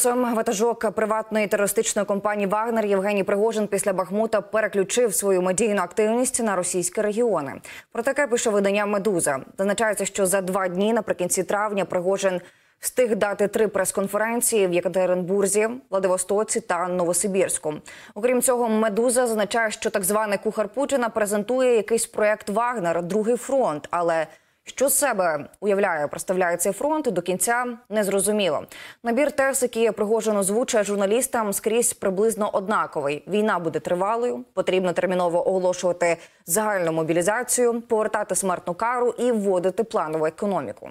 Сам ватажок приватної терористичної компанії Вагнер Євгеній Пригожин після Бахмута переключив свою медійну активність на російські регіони. Про таке пише видання Медуза. Зазначається, що за два дні наприкінці травня Пригожин встиг дати три прес-конференції в Єкатеринбурзі, Владивостоці та Новосибірську. Окрім цього, Медуза зазначає, що так званий кухар Путіна презентує якийсь проект Вагнер, другий фронт, але що себе уявляє, представляє цей фронт до кінця незрозуміло. Набір тез, які Пригожин озвучує журналістам, скрізь приблизно однаковий. Війна буде тривалою, потрібно терміново оголошувати загальну мобілізацію, повертати смертну кару і вводити планову економіку.